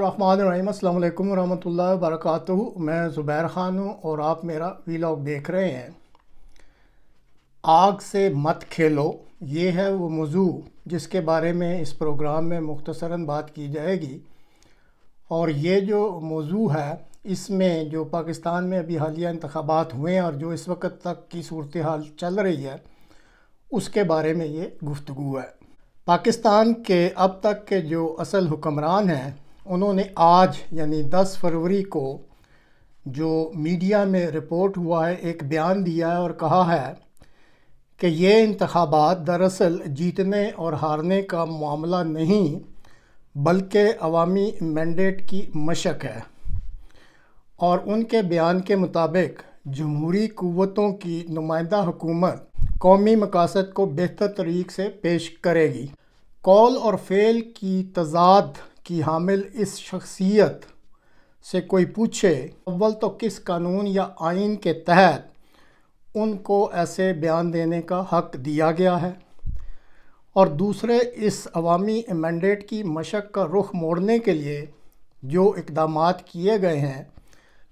बसमिलकुम वरहमल वरक मैं ज़ुबैर ख़ान हूँ और आप मेरा वीलॉग देख रहे हैं आग से मत खेलो ये है वो मौजू जिसके बारे में इस प्रोग्राम में मुख्तसरा बात की जाएगी और ये जो मौजू है इसमें जो पाकिस्तान में अभी हालिया इंतबात हुए हैं और जो इस वक्त तक की सूरत हाल चल रही है उसके बारे में ये गुफ्तु है पाकिस्तान के अब तक के जो असल हुक्मरान हैं उन्होंने आज यानी 10 फरवरी को जो मीडिया में रिपोर्ट हुआ है एक बयान दिया है और कहा है कि ये इंतबात दरअसल जीतने और हारने का मामला नहीं बल्कि अवामी मैंडेट की मशक है और उनके बयान के मुताबिक जमहूरी क़वतों की नुमाइंदा हुकूमत कौमी मकासद को बेहतर तरीक़ से पेश करेगी कॉल और फेल की तजाद कि हामिल इस शख्सियत से कोई पूछे अव्वल तो किस कानून या आइन के तहत उनको ऐसे बयान देने का हक दिया गया है और दूसरे इस अवामी मैंडेट की मशक का रुख मोड़ने के लिए जो इकदाम किए गए हैं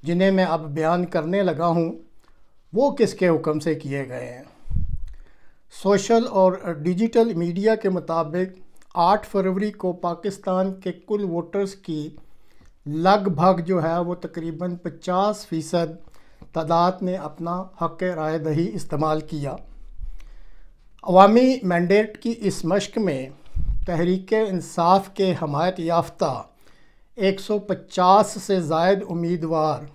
जिन्हें मैं अब बयान करने लगा हूँ वो किसके हुक्म से किए गए हैं सोशल और डिजिटल मीडिया के मुताबिक 8 फरवरी को पाकिस्तान के कुल वोटर्स की लगभग जो है वो तकरीबन 50 फ़ीसद तादाद ने अपना हक राय दही इस्तेमाल किया अवामी मैंडेट की इस मश्क में तहरीक इंसाफ के हमायत याफ्ता 150 से जायद उम्मीदवार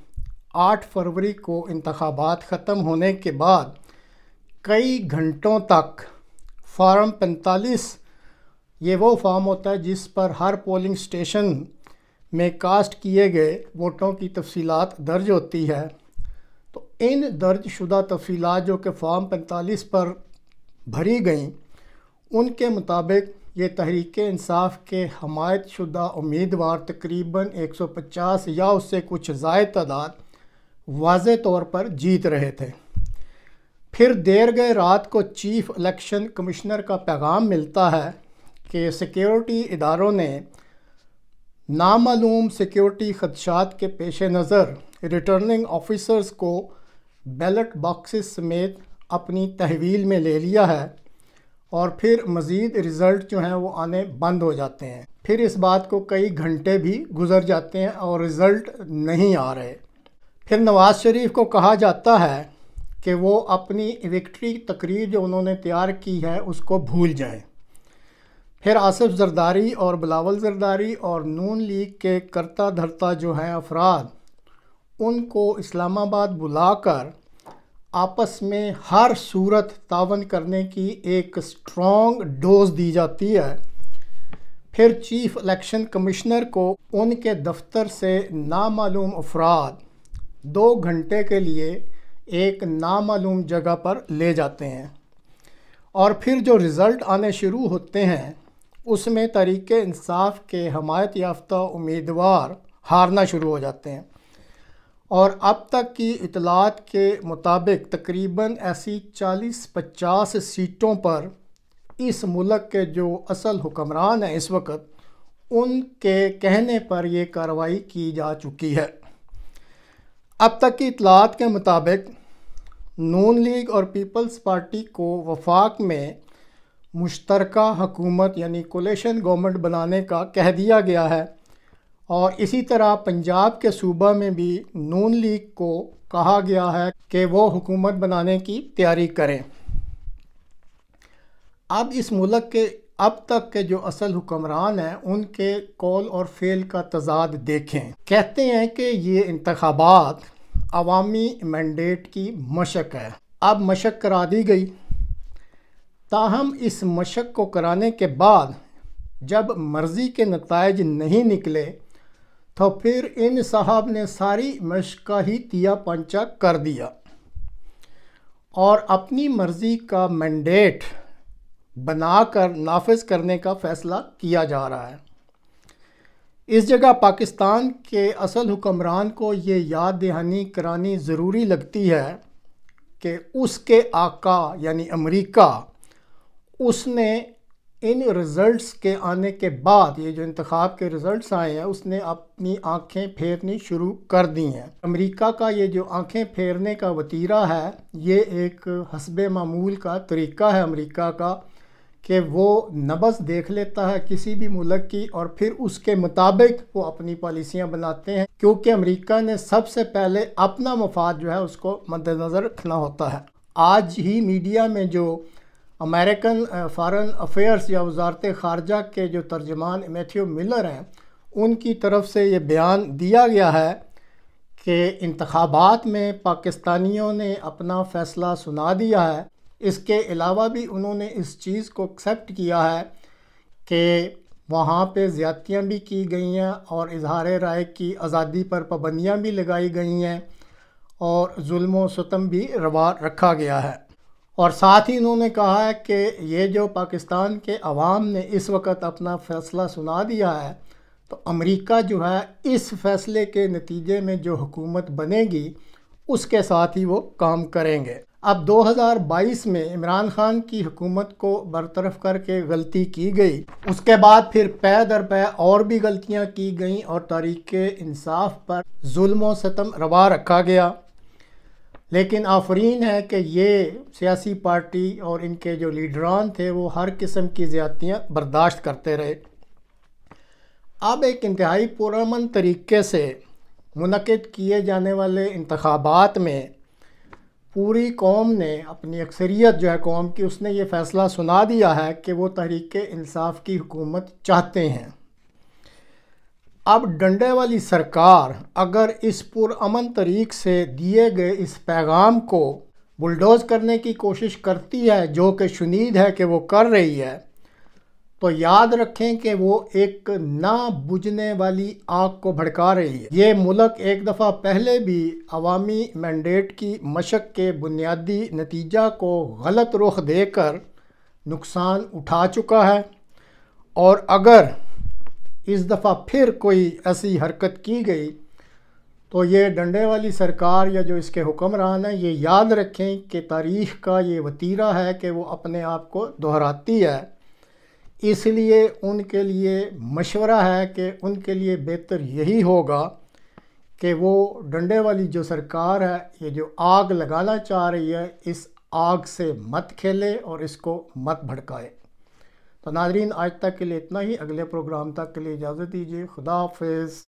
8 फरवरी को इंतबात ख़त्म होने के बाद कई घंटों तक फार्म 45 ये वो फॉर्म होता है जिस पर हर पोलिंग स्टेशन में कास्ट किए गए वोटों की तफसीत दर्ज होती है तो इन दर्ज शुदा तफसीलात जो कि फॉर्म पैंतालीस पर भरी गईं उनके मुताबिक ये तहरीक इंसाफ के हमायत शुदा उम्मीदवार तकरीबन 150 या उससे कुछ जायद तादाद वाज तौर पर जीत रहे थे फिर देर गए रात को चीफ इलेक्शन कमिश्नर का पैगाम मिलता है कि सिक्योरिटी इदारों ने नामालूम सिक्योरिटी खदशात के पेश नज़र रिटर्निंग ऑफिसर्स को बैलट बॉक्सेस समेत अपनी तहवील में ले लिया है और फिर मज़ीद रिज़ल्ट जो हैं वो आने बंद हो जाते हैं फिर इस बात को कई घंटे भी गुजर जाते हैं और रिज़ल्ट नहीं आ रहे फिर नवाज़ शरीफ को कहा जाता है कि वो अपनी विक्ट्री तकरीर जो उन्होंने तैयार की है उसको भूल जाएं फिर आसिफ जरदारी और बिलावल जरदारी और नून लीग के करता धरता जो हैं अफराद उनको इस्लामाबाद बुलाकर आपस में हर सूरत तावन करने की एक स्ट्रॉन्ग डोज दी जाती है फिर चीफ इलेक्शन कमिश्नर को उनके दफ्तर से नामालूम अफराद दो घंटे के लिए एक नामालूम जगह पर ले जाते हैं और फिर जो रिज़ल्ट आने शुरू होते हैं उसमें तरीक़ इंसाफ के हमायत याफ्ता उम्मीदवार हारना शुरू हो जाते हैं और अब तक की इतलात के मुताबिक तकरीबन ऐसी 40-50 सीटों पर इस मुल्क के जो असल हुक्मरान हैं इस वक्त उनके कहने पर यह कार्रवाई की जा चुकी है अब तक की इतलात के मुताबिक नून लीग और पीपल्स पार्टी को वफाक में मुश्तरका हकूमत यानी कोलेशन गवर्नमेंट बनाने का कह दिया गया है और इसी तरह पंजाब के सूबा में भी नून लीग को कहा गया है कि वो हुकूमत बनाने की तैयारी करें अब इस मुल्क के अब तक के जो असल हुक्मरान हैं उनके कौल और फेल का तजाद देखें कहते हैं कि ये इंतबात अवामी मैंडेट की मशक है अब मशक करा दी गई ताहम इस मशक को कराने के बाद जब मर्ज़ी के नतज नहीं निकले तो फिर इन साहब ने सारी मशक का ही तिया पंचा कर दिया और अपनी मर्ज़ी का मैंडेट बनाकर नाफज करने का फ़ैसला किया जा रहा है इस जगह पाकिस्तान के असल हुक्मरान को ये याद दहानी करानी ज़रूरी लगती है कि उसके आका यानी अमेरिका उसने इन रिज़ल्ट्स के आने के बाद ये जो इंतखब के रिज़ल्ट्स आए हैं उसने अपनी आंखें फेरनी शुरू कर दी हैं अमेरिका का ये जो आंखें फेरने का वतीरा है ये एक हसब मामूल का तरीका है अमेरिका का कि वो नबस देख लेता है किसी भी मुल्क की और फिर उसके मुताबिक वो अपनी पॉलिसियाँ बनाते हैं क्योंकि अमेरिका ने सबसे पहले अपना मफाद जो है उसको मद्दनज़र रखना होता है आज ही मीडिया में जो अमेरिकन फॉरेन अफेयर्स या वजारत ख़ारजा के जो तर्जमान मैथ्यू मिलर हैं उनकी तरफ से ये बयान दिया गया है कि इंतबात में पाकिस्तानियों ने अपना फ़ैसला सुना दिया है इसके अलावा भी उन्होंने इस चीज़ को एक्सेप्ट किया है कि वहाँ पे ज़्यादतियाँ भी की गई हैं और इजहार राय की आज़ादी पर पाबंदियाँ भी लगाई गई हैं और म्म भी रवा रखा गया है और साथ ही इन्होंने कहा है कि ये जो पाकिस्तान के अवाम ने इस वक्त अपना फ़ैसला सुना दिया है तो अमेरिका जो है इस फैसले के नतीजे में जो हुकूमत बनेगी उसके साथ ही वो काम करेंगे अब 2022 में इमरान खान की हुकूमत को बरतरफ करके गलती की गई उसके बाद फिर पै दर पै और भी गलतियां की गईं और तरीक़ इंसाफ पर जुल्म सितम रवा रखा गया लेकिन आफरीन है कि ये सियासी पार्टी और इनके जो लीडरान थे वो हर किस्म की ज़्यादतियाँ बर्दाश्त करते रहे अब एक इंतहाई पुरमन तरीके से मनद किए जाने वाले इंतबात में पूरी कौम ने अपनी अक्सरियत जो है कौम की उसने ये फ़ैसला सुना दिया है कि वो तहरीक इंसाफ की हुकूमत चाहते हैं अब डंडे वाली सरकार अगर इस पुरअमन तरीक से दिए गए इस पैगाम को बुलडोज़ करने की कोशिश करती है जो कि शुनीद है कि वो कर रही है तो याद रखें कि वो एक ना बुझने वाली आग को भड़का रही है ये मुल्क एक दफ़ा पहले भी अवामी मैंडेट की मशक के बुनियादी नतीजा को गलत रुख देकर नुकसान उठा चुका है और अगर इस दफ़ा फिर कोई ऐसी हरकत की गई तो ये डंडे वाली सरकार या जो इसके हुक्मरान हैं ये याद रखें कि तारीख़ का ये वतीरा है कि वो अपने आप को दोहराती है इसलिए उनके लिए मशवरा है कि उनके लिए बेहतर यही होगा कि वो डंडे वाली जो सरकार है ये जो आग लगाना चाह रही है इस आग से मत खेले और इसको मत भड़काए तो नाजरीन आज तक के लिए इतना ही अगले प्रोग्राम तक के लिए इजाज़त दीजिए खुदा हाफिज़